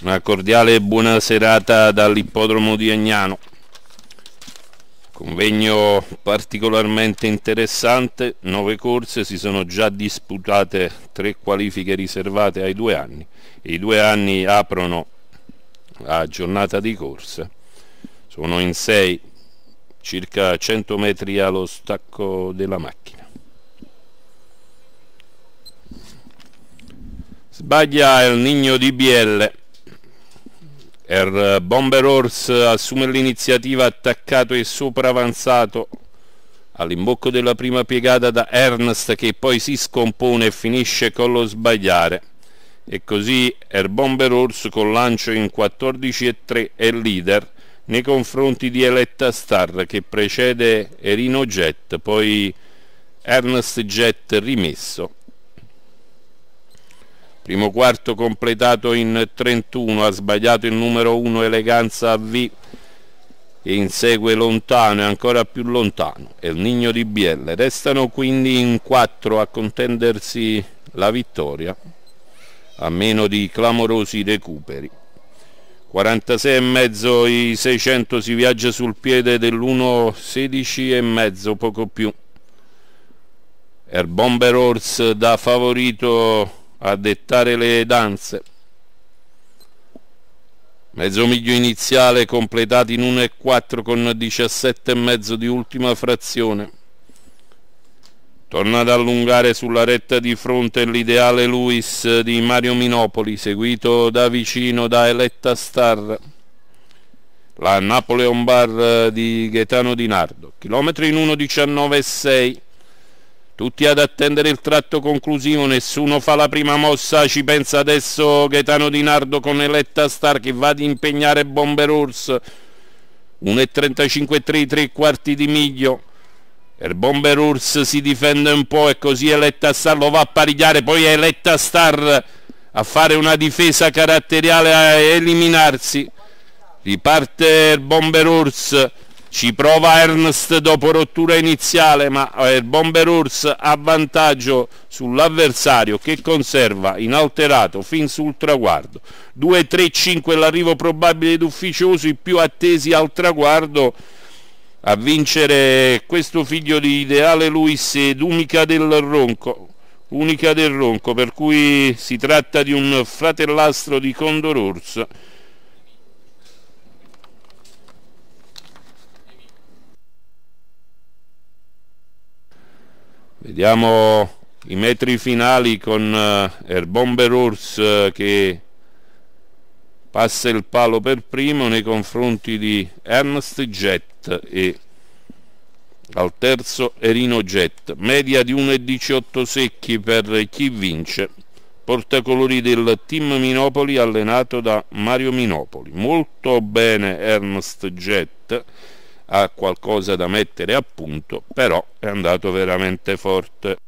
Una cordiale buona serata dall'ippodromo di Agnano. Convegno particolarmente interessante, nove corse, si sono già disputate tre qualifiche riservate ai due anni. I due anni aprono la giornata di corsa, sono in sei, circa 100 metri allo stacco della macchina. Sbaglia il Nigno di Bielle, Er eh, Bomber Horse eh, assume l'iniziativa attaccato e sopravanzato all'imbocco della prima piegata da Ernst che poi si scompone e finisce con lo sbagliare e così Er Bomber Horse col lancio in 14.3 è leader nei confronti di Eletta Star che precede Erino Jet poi Ernst Jet rimesso primo quarto completato in 31 ha sbagliato il numero 1 Eleganza a V e insegue lontano e ancora più lontano El Nigno di Bielle restano quindi in 4 a contendersi la vittoria a meno di clamorosi recuperi 46 e mezzo i 600 si viaggia sul piede dell'1.16 e mezzo poco più Air Bomber Horse da favorito a dettare le danze. Mezzo miglio iniziale completato in 1,4 con 17,5 di ultima frazione. Torna ad allungare sulla retta di fronte l'ideale Luis di Mario Minopoli, seguito da vicino da Eletta Star. La Napoleon Bar di Gaetano Di Nardo, chilometri in 1,19,6. Tutti ad attendere il tratto conclusivo, nessuno fa la prima mossa, ci pensa adesso Gaetano Di Nardo con Eletta Star che va ad impegnare Bomber Horse. 1.35 3, 3 quarti di miglio. Il Bomber Urs si difende un po' e così Eletta Star lo va a parigliare, poi Eletta Star a fare una difesa caratteriale a eliminarsi. Riparte il Bomber Urs ci prova Ernst dopo rottura iniziale, ma il Bomber Urs ha vantaggio sull'avversario che conserva inalterato fin sul traguardo. 2-3-5 l'arrivo probabile ed ufficioso, i più attesi al traguardo a vincere questo figlio di Ideale Luis ed unica del Ronco. Unica del Ronco, per cui si tratta di un fratellastro di Condor Urs Vediamo i metri finali con uh, bomber Urs uh, che passa il palo per primo nei confronti di Ernst Jett e al terzo Erino Jett media di 1,18 secchi per chi vince portacolori del team Minopoli allenato da Mario Minopoli molto bene Ernst Jett ha qualcosa da mettere a punto, però è andato veramente forte.